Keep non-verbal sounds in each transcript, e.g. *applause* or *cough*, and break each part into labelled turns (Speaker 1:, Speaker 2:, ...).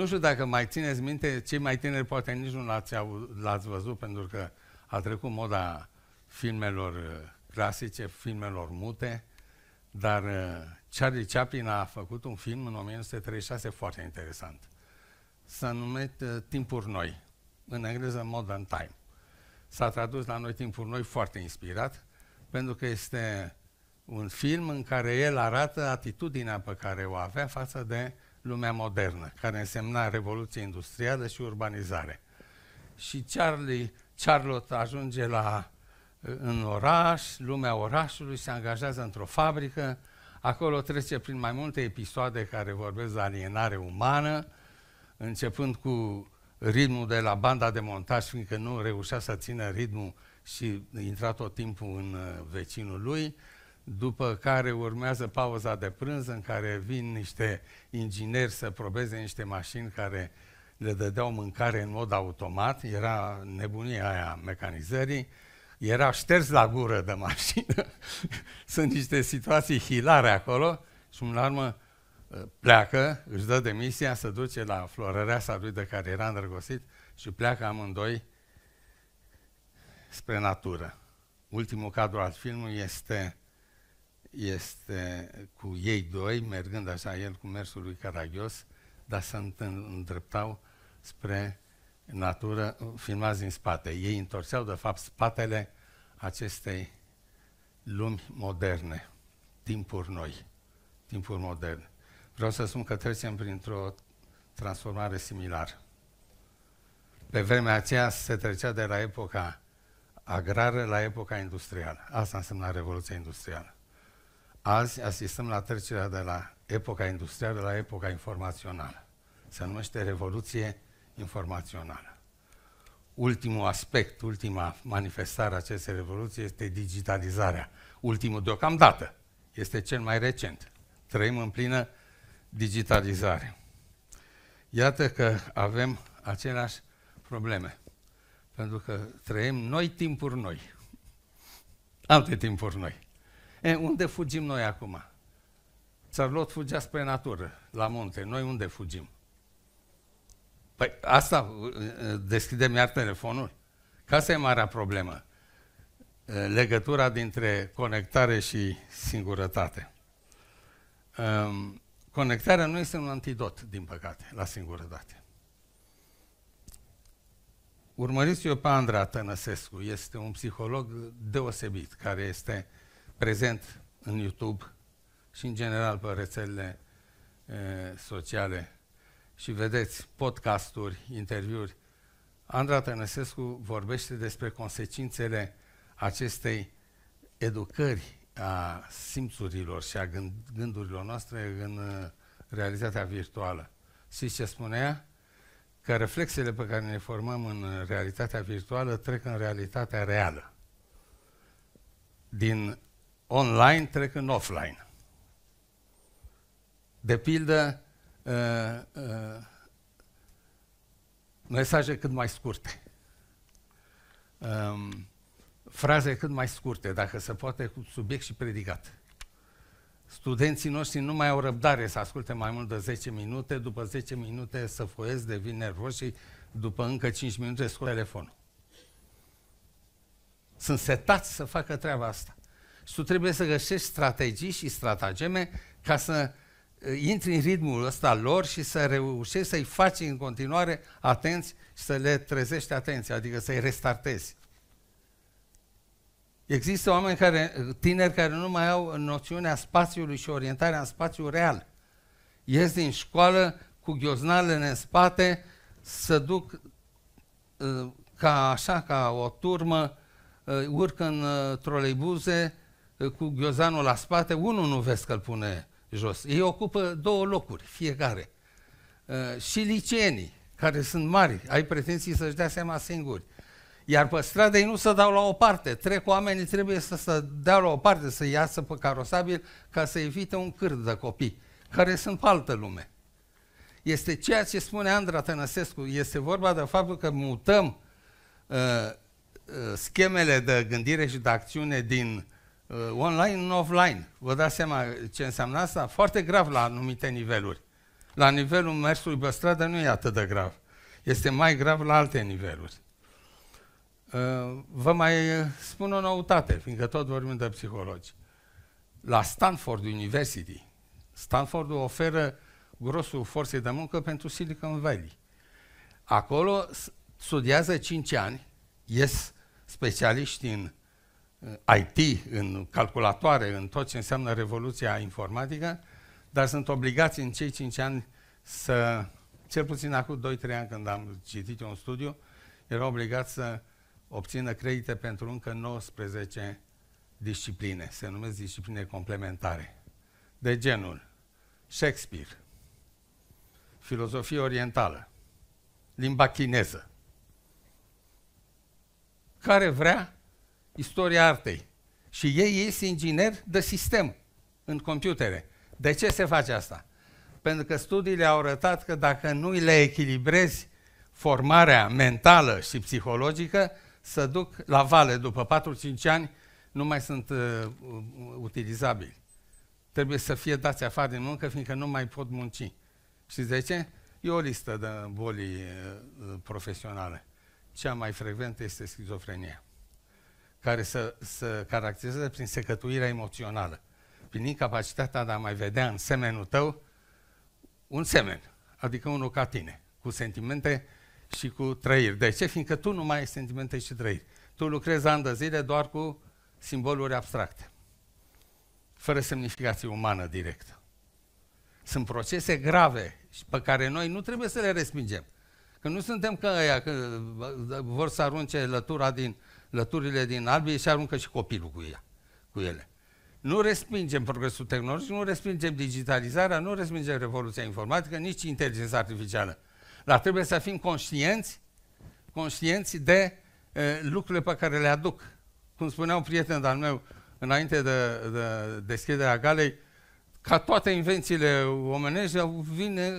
Speaker 1: Nu știu dacă mai țineți minte, cei mai tineri poate nici nu l-ați, l-ați văzut, pentru că a trecut moda filmelor uh, clasice, filmelor mute, dar uh, Charlie Chaplin a făcut un film în 1936 foarte interesant. S-a numit uh, Timpuri Noi, în engleză Modern Time. S-a tradus la noi Timpuri Noi foarte inspirat, pentru că este un film în care el arată atitudinea pe care o avea față de uh, lumea modernă, care însemna Revoluție Industrială și urbanizare. Și Charlie, Charlotte ajunge la, uh, în oraș, lumea orașului, se angajează într-o fabrică, acolo trece prin mai multe episoade care vorbesc de alienare umană, începând cu ritmul de la banda de montaj, fiindcă nu reușea să țină ritmul și intra tot timpul în uh, vecinul lui, după care urmează pauza de prânz în care vin niște ingineri să probeze niște mașini care le dădeau mâncare în mod automat, era nebunia aia mecanizării, era șters la gură de mașină. *laughs* Sunt niște situații hilare acolo și în urmă pleacă, își dă demisia, se duce la florăreasa lui de care era îndrăgostit și pleacă amândoi spre natură. Ultimul cadru al filmului este este cu ei doi, mergând așa el cu mersul lui Caragios, dar se îndreptau spre natură, filmați din spate. Ei întorceau, de fapt, spatele acestei lumi moderne, timpuri noi, timpuri moderne. Vreau să spun că trecem printr-o transformare similară. Pe vremea aceea se trecea de la epoca agrară la epoca industrială. Asta însemna Revoluția Industrială. Azi asistăm la trecerea de la epoca industrială la epoca informațională. Se numește Revoluție Informațională. Ultimul aspect, ultima manifestare a acestei revoluții este digitalizarea. Ultimul deocamdată. Este cel mai recent. Trăim în plină digitalizare. Iată că avem aceleași probleme. Pentru că trăim noi timpuri noi. Alte timpuri noi. E, unde fugim noi acum? Țărlot fugea spre natură, la munte. Noi unde fugim? Păi asta, deschidem iar telefonul. Ca asta e marea problemă. Legătura dintre conectare și singurătate. Conectarea nu este un antidot, din păcate, la singurătate. Urmăriți-o pe Andra Tănăsescu, este un psiholog deosebit, care este uh, prezent în YouTube și în general pe rețelele e, sociale și vedeți podcasturi, interviuri, Andra Tănăsescu vorbește despre consecințele acestei educări a simțurilor și a gândurilor noastre în realitatea virtuală. Știți ce spunea? Că reflexele pe care ne formăm în realitatea virtuală trec în realitatea reală. Din online trec în offline. De pildă, uh, uh, mesaje cât mai scurte. Um, fraze cât mai scurte, dacă se poate, cu subiect și predicat. Studenții noștri nu mai au răbdare să asculte mai mult de 10 minute, după 10 minute să foiesc, devin nervos și după încă 5 minute scot telefonul. Sunt setați să facă treaba asta și tu trebuie să găsești strategii și stratageme ca să uh, intri în ritmul ăsta lor și să reușești să-i faci în continuare atenți și să le trezești atenția, adică să-i restartezi. Există oameni care, uh, tineri care nu mai au noțiunea spațiului și orientarea în spațiu real. Ies din școală cu ghioznalele în spate, să duc uh, ca așa, ca o turmă, urcă în troleibuze, cu ghiozanul la spate, unul nu vezi că îl pune jos. Ei ocupă două locuri, fiecare. Uh, și licenii, care sunt mari, ai pretenții să-și dea seama singuri. Iar pe stradă ei nu se dau la o parte. Trec oamenii, trebuie să se dea la o parte, să iasă pe carosabil ca să evite un cârd de copii, care sunt pe altă lume. Este ceea ce spune Andra Tănăsescu. Este vorba de faptul că mutăm uh, uh schemele de gândire și de acțiune din Uh, online în offline. Vă dați seama ce înseamnă asta? Foarte grav la anumite niveluri. La nivelul mersului pe stradă nu e atât de grav. Este mai grav la alte niveluri. Uh, vă mai spun o noutate, fiindcă tot vorbim de psihologi. La Stanford University, Stanford oferă grosul forței de muncă pentru Silicon Valley. Acolo studiază 5 ani, ies specialiști în Uh, IT, în calculatoare, în tot ce înseamnă revoluția informatică, dar sunt obligați în cei 5 ani să, cel puțin acum 2-3 ani când am citit un studiu, erau obligați să obțină credite pentru încă 19 discipline, se numesc discipline complementare, de genul Shakespeare, filozofie orientală, limba chineză. Care vrea istoria artei. Și ei este inginer de sistem în computere. De ce se face asta? Pentru că studiile au arătat că dacă nu le echilibrezi formarea mentală și psihologică, să duc la vale după 4-5 ani, nu mai sunt uh, uh, utilizabili. Trebuie să fie dați afară din muncă, fiindcă nu mai pot munci. Și de ce? E o listă de boli uh, profesionale. Cea mai frecventă este schizofrenia care să se caracterizează prin secătuirea emoțională, prin incapacitatea de a mai vedea în semenul tău un semen, adică unul ca tine, cu sentimente și cu trăiri. De ce? Fiindcă tu nu mai ai sentimente și trăiri. Tu lucrezi ani de zile doar cu simboluri abstracte, fără semnificație umană directă. Sunt procese grave și pe care noi nu trebuie să le respingem. Că nu suntem ca aia, că vor să arunce lătura din lăturile din albie și aruncă și copilul cu, ea, cu ele. Nu respingem progresul tehnologic, nu respingem digitalizarea, nu respingem revoluția informatică, nici inteligența artificială. Dar trebuie să fim conștienți, conștienți de e, lucrurile pe care le aduc. Cum spunea un prieten al meu înainte de, de deschiderea galei, ca toate invențiile omenești, vine,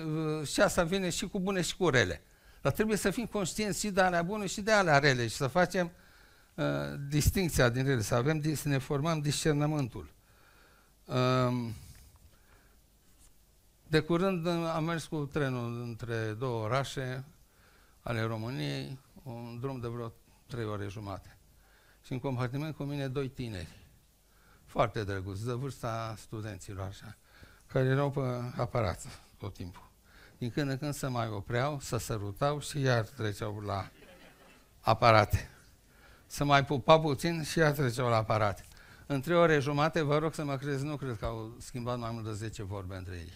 Speaker 1: și asta vine și cu bune și cu rele. Dar trebuie să fim conștienți și de alea bune și de alea rele și să facem Uh, distinția dintre ele, să, avem, să ne formăm discernământul. Um, de curând uh, am mers cu trenul între două orașe ale României, un drum de vreo trei ore jumate. Și în compartiment cu mine doi tineri, foarte drăguți, de vârsta studenților așa, care erau pe aparat tot timpul. Din când în când se mai opreau, se sărutau și iar treceau la aparate să mai pupa puțin și ea treceau la aparat. În trei ore jumate, vă rog să mă crezi, nu cred că au schimbat mai mult de 10 vorbe între ei.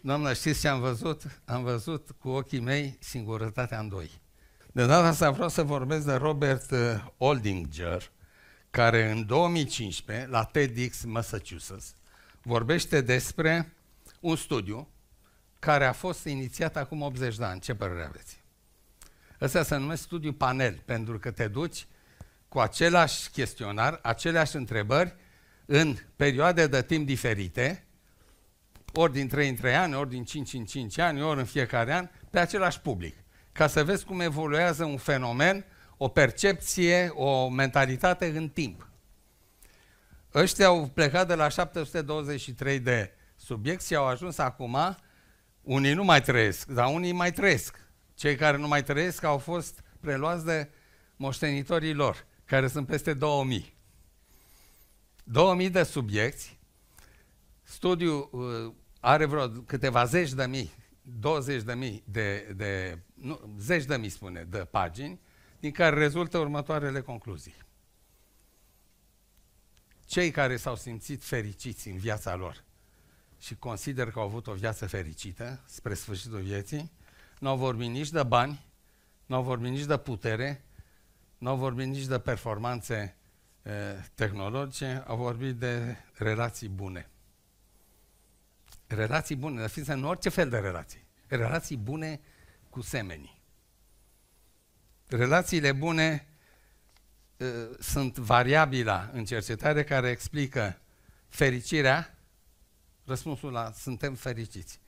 Speaker 1: Doamna, știți ce am văzut? Am văzut cu ochii mei singurătatea în doi. De data asta vreau să vorbesc de Robert uh, Oldinger, care în 2015, la TEDx Massachusetts, vorbește despre un studiu care a fost inițiat acum 80 de ani. Ce părere aveți? Ăsta se numește studiu panel, pentru că te duci cu același chestionar, aceleași întrebări, în perioade de timp diferite, ori din 3 în 3 ani, ori din 5 în 5 ani, ori în fiecare an, pe același public, ca să vezi cum evoluează un fenomen, o percepție, o mentalitate în timp. Ăștia au plecat de la 723 de subiecti și au ajuns acum unii nu mai trăiesc, dar unii mai trăiesc. Cei care nu mai trăiesc au fost preluați de moștenitorii lor, care sunt peste 2000. 2000 de subiecti, studiu uh, are vreo câteva zeci de mii, 20 de mii de, de nu, zeci de mii spune, de pagini, din care rezultă următoarele concluzii. Cei care s-au simțit fericiți în viața lor și consider că au avut o viață fericită spre sfârșitul vieții, nu au vorbit nici de bani, nu au vorbit nici de putere, nu au vorbit nici de performanțe e, tehnologice, au vorbit de relații bune. Relații bune, dar fiți în orice fel de relații. Relații bune cu semenii. Relațiile bune e, sunt variabila în cercetare care explică fericirea Răspunsul la suntem fericiți.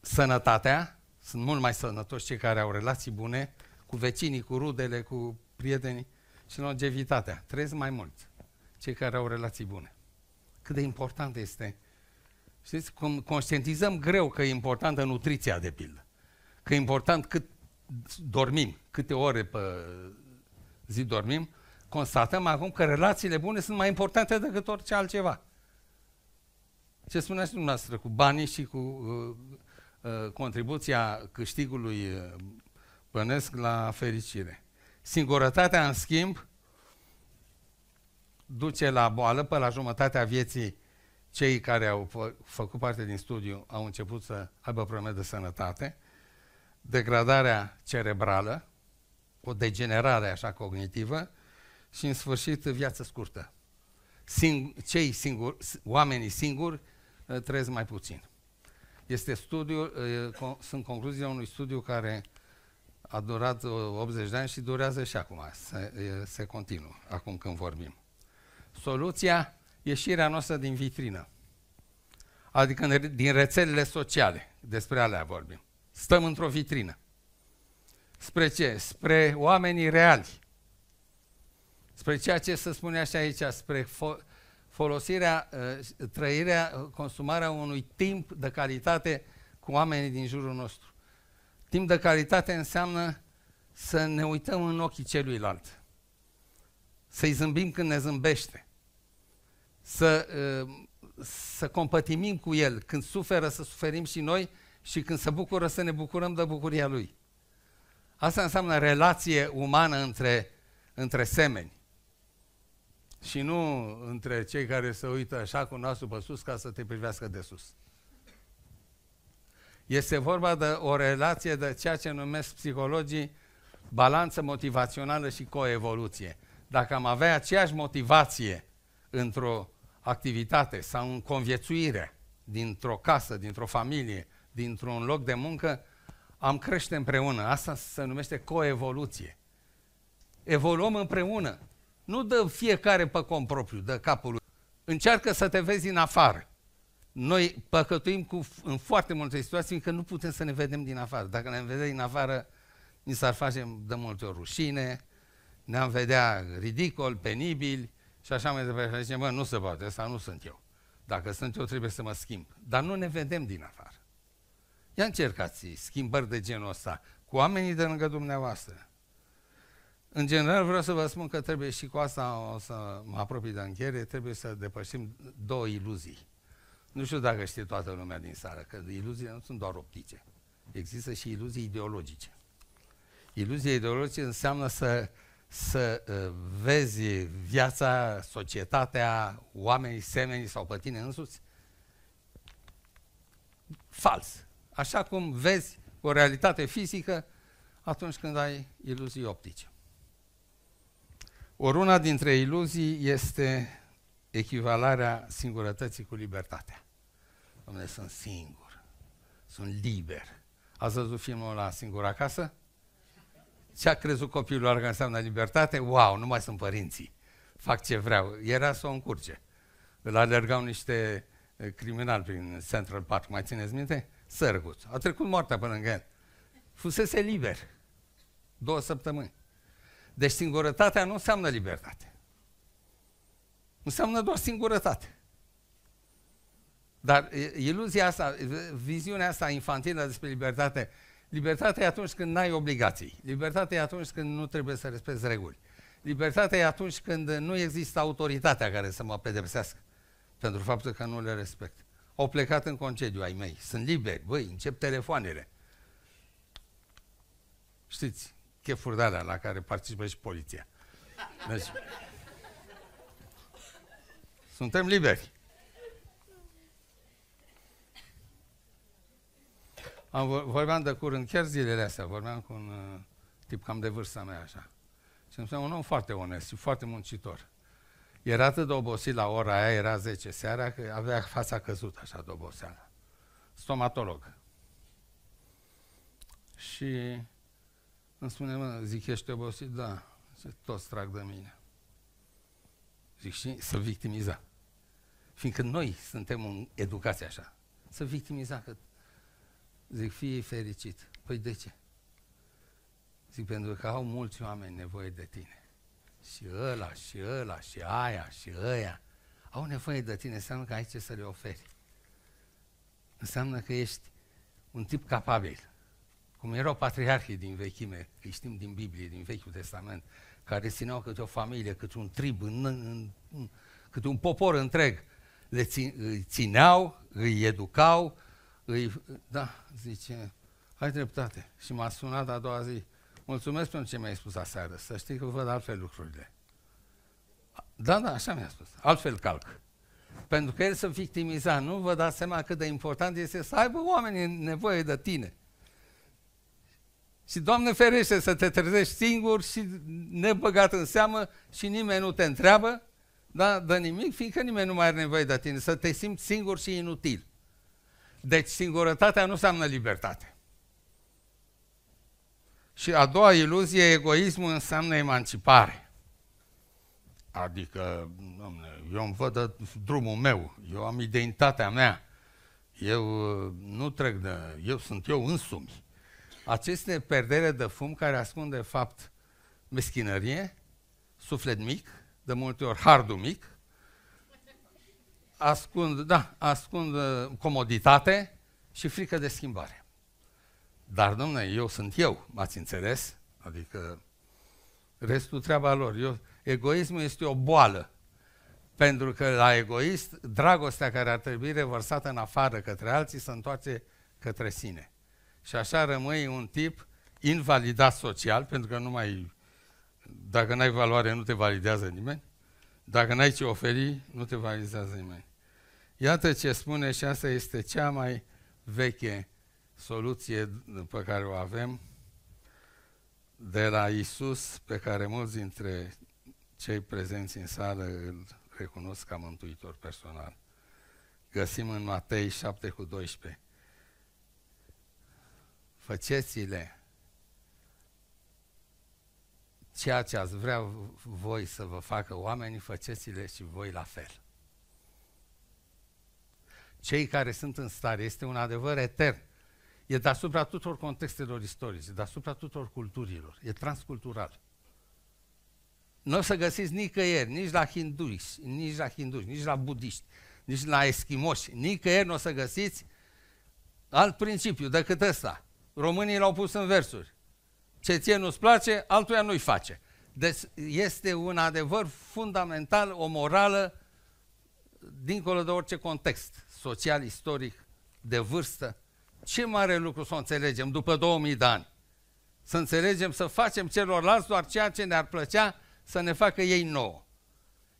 Speaker 1: Sănătatea, sunt mult mai sănătoși cei care au relații bune cu vecinii, cu rudele, cu prietenii și longevitatea. Trăiesc mai mult cei care au relații bune. Cât de important este. Știți, cum conștientizăm greu că e importantă nutriția, de pildă. Că e important cât dormim, câte ore pe zi dormim, constatăm acum că relațiile bune sunt mai importante decât orice altceva ce spuneați dumneavoastră, cu banii și cu uh, uh, contribuția câștigului uh, bănesc la fericire. Singurătatea, în schimb, duce la boală, pe la jumătatea vieții cei care au fă, făcut parte din studiu au început să aibă probleme de sănătate, degradarea cerebrală, o degenerare așa cognitivă și în sfârșit viață scurtă. Sing- cei singuri, oamenii singuri Eh, trăiesc mai puțin. Este studiu, eh, sunt concluziile unui studiu care a durat 80 eh, de ani și durează și acum, se, se continuă, acum când vorbim. Soluția, ieșirea noastră din vitrină, adică din rețelele sociale, despre alea vorbim. Stăm într-o vitrină. Spre ce? Spre oamenii reali. Spre ceea ce se spune așa aici, spre fo- folosirea, uh, trăirea, uh, consumarea unui timp de calitate cu oamenii din jurul nostru. Timp de calitate înseamnă să ne uităm în ochii celuilalt, să-i zâmbim când ne zâmbește, să, uh, să compătimim cu el când suferă să suferim și noi și când se bucură să ne bucurăm de bucuria lui. Asta înseamnă relație umană între, între semeni și nu între cei care se uită așa cu nasul pe sus ca să te privească de sus. Este vorba de o relație de ceea ce numesc psihologii balanță motivațională și coevoluție. Dacă am avea aceeași motivație într-o activitate sau în conviețuire, dintr-o casă, dintr-o familie, dintr-un loc de muncă, am crește împreună. Asta se numește coevoluție. Evoluăm împreună. Nu dă fiecare pe cont propriu, dă capul lui. Încearcă să te vezi în afară. Noi păcătuim cu, în foarte multe situații, că nu putem să ne vedem din afară. Dacă ne vedem din afară, ni s-ar face de multe ori rușine, ne-am vedea ridicol, penibil și așa mai departe. Și zicem, nu se poate, asta nu sunt eu. Dacă sunt eu, trebuie să mă schimb. Dar nu ne vedem din afară. Ia încercați schimbări de genul ăsta cu oamenii de lângă dumneavoastră. În general vreau să vă spun că trebuie și cu asta o să mă apropii de încheiere, trebuie să depășim două iluzii. Nu știu dacă știe toată lumea din țară, că iluziile nu sunt doar optice. Există și iluzii ideologice. Iluzia ideologică înseamnă să, să uh, vezi viața, societatea, oamenii, semenii sau pe tine însuți fals. Așa cum vezi o realitate fizică atunci când ai iluzii optice. Ori una dintre iluzii este echivalarea singurătății cu libertatea. Dom'le, sunt singur, sunt liber. Ați văzut filmul la Singur acasă? Ce a crezut copilul că înseamnă libertate? Wow, nu mai sunt părinții, fac ce vreau. Era să o încurce. Îl alergau niște eh, criminal prin Central Park, mai țineți minte? Sărguț. A trecut moartea până lângă el. Fusese liber. Două săptămâni. Deci singurătatea nu înseamnă libertate. Înseamnă doar singurătate. Dar iluzia asta, viziunea asta infantilă despre libertate, libertatea e atunci când n-ai obligații. Libertatea e atunci când nu trebuie să respezi reguli. Libertatea e atunci când nu există autoritatea care să mă pedepsească pentru faptul că nu le respect. Au plecat în concediu ai mei, sunt liberi, băi, încep telefoanele. Știți, chefuri de la care participă și poliția. Deci, suntem liberi. Am, vorbeam de curând, chiar zilele astea, vorbeam cu un uh, tip cam de vârsta mea așa. Și îmi un om foarte onest și foarte muncitor. Era atât de obosit la ora aia, era 10 seara, că avea fața căzută așa de oboseală. Stomatolog. Și îmi spune, mă, zic, ești obosit? Da. Zic, toți trag de mine. Zic, și să victimiza. Fiindcă noi suntem educație așa. Să victimiza că... Zic, fii fericit. Păi de ce? Zic, pentru că au mulți oameni nevoie de tine. Și ăla, și ăla, și aia, și ăia. Au nevoie de tine, înseamnă că ai ce să le oferi. Înseamnă că ești un tip capabil cum erau patriarhii din vechime, îi știm din Biblie, din Vechiul Testament, care țineau câte o familie, câte un trib, în, în, în, câte un popor întreg. Le țin, îi țineau, îi educau, îi... Da, zice, ai dreptate. Și m-a sunat a doua zi, mulțumesc pentru ce mi-ai spus aseară, să știi că văd altfel lucrurile. Da, da, așa mi-a spus, altfel calc. Pentru că el se victimiza, nu vă dați seama cât de important este să aibă oamenii nevoie de tine. Și Doamne ferește să te trezești singur și nebăgat în seamă și nimeni nu te întreabă, da, de nimic, fiindcă nimeni nu mai are nevoie de tine, să te simți singur și inutil. Deci singurătatea nu înseamnă libertate. Și a doua iluzie, egoismul înseamnă emancipare. Adică, domne, eu îmi văd drumul meu, eu am identitatea mea, eu uh, nu trec de... eu sunt eu însumi aceste perdere de fum care ascund de fapt meschinărie, suflet mic, de multe ori hardul mic, ascund, da, ascund uh, comoditate și frică de schimbare. Dar, domnule, eu sunt eu, m-ați înțeles? Adică restul treaba lor. Eu, egoismul este o boală. Pentru că la egoist, dragostea care ar trebui revărsată în afară către alții se întoarce către sine și așa rămâi un tip invalidat social, pentru că nu mai, dacă n-ai valoare, nu te validează nimeni. Dacă n-ai ce oferi, nu te validează nimeni. Iată ce spune și asta este cea mai veche soluție pe care o avem de la Isus, pe care mulți dintre cei prezenți în sală îl recunosc ca mântuitor personal. Găsim în Matei 7 cu 12. Faceți-le ceea ce ați vrea voi să vă facă oamenii, faceți-le și voi la fel. Cei care sunt în stare, este un adevăr etern, e deasupra tuturor contextelor istorice, deasupra tuturor culturilor, e transcultural. Nu o să găsiți nicăieri, nici la hinduși, nici la hinduși, nici la budiști, nici la eschimoși, nicăieri nu o să găsiți alt principiu decât ăsta. Românii l-au pus în versuri. Ce ție nu-ți place, altuia nu-i face. Deci este un adevăr fundamental, o morală, dincolo de orice context social, istoric, de vârstă. Ce mare lucru să o înțelegem după 2000 de ani. Să înțelegem să facem celorlalți doar ceea ce ne-ar plăcea să ne facă ei nouă.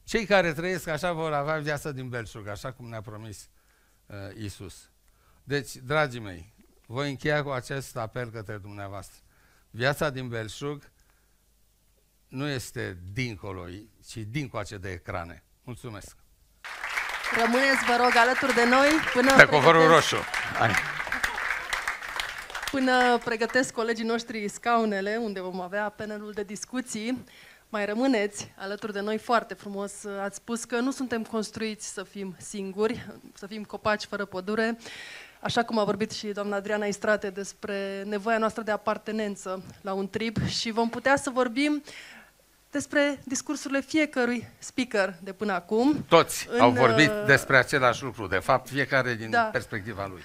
Speaker 1: Cei care trăiesc așa vor avea viața din belșug, așa cum ne-a promis uh, Isus. Deci, dragii mei, voi încheia cu acest apel către dumneavoastră. Viața din belșug nu este dincolo, ci dincoace de ecrane. Mulțumesc! Rămâneți, vă rog, alături de noi până... Pe covorul roșu! Hai. Până pregătesc colegii noștri scaunele, unde vom avea panelul de discuții, mai rămâneți alături de noi foarte frumos. Ați spus că nu suntem construiți să fim singuri, să fim copaci fără pădure, așa cum a vorbit și doamna Adriana Istrate despre nevoia noastră de apartenență la un trib și vom putea să vorbim despre discursurile fiecărui speaker de până acum. Toți în, au vorbit uh, despre același lucru, de fapt, fiecare din da. perspectiva lui.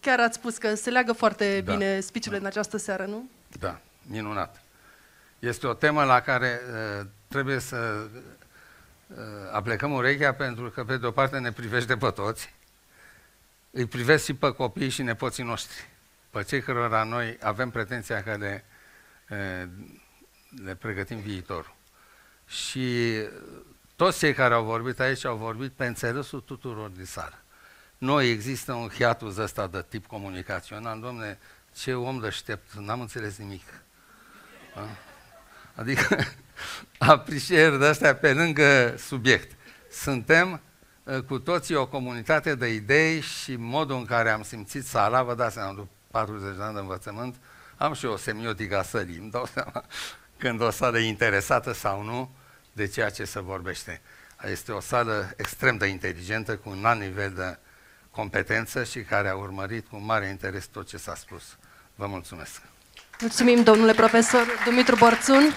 Speaker 1: Chiar ați spus că se leagă foarte da. bine speech-urile da. în această seară, nu? Da, minunat. Este o temă la care uh, trebuie să uh, aplecăm urechea pentru că, pe de o parte, ne privește pe toți, îi privesc și pe copiii și nepoții noștri, pe cei cărora noi avem pretenția că le, le pregătim viitorul. Și toți cei care au vorbit aici au vorbit pe înțelesul tuturor din țară. Nu există un hiatus ăsta de tip comunicațional, domne, ce om deștept, n-am înțeles nimic. A? Adică *laughs* apreciere de astea pe lângă subiect. Suntem Ă, cu toții o comunitate de idei și modul în care am simțit sala, vă dați seama, după 40 de ani de învățământ, am și o semiotică a sălii, îmi dau *laughs* seama când o sală e interesată sau nu de ceea ce se vorbește. Este o sală extrem de inteligentă, cu un alt nivel de competență și care a urmărit cu mare interes tot ce s-a spus. Vă mulțumesc! Mulțumim, domnule profesor Dumitru Borțun!